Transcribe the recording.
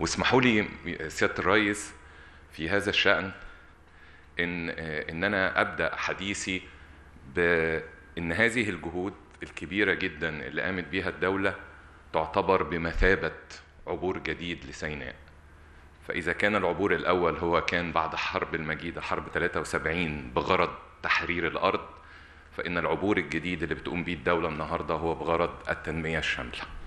واسمحوا لي سياده الرئيس في هذا الشان ان ان انا ابدا حديثي بان هذه الجهود الكبيره جدا اللي قامت بها الدوله تعتبر بمثابه عبور جديد لسيناء فاذا كان العبور الاول هو كان بعد حرب المجيده حرب 73 بغرض تحرير الارض فان العبور الجديد اللي بتقوم به الدوله النهارده هو بغرض التنميه الشامله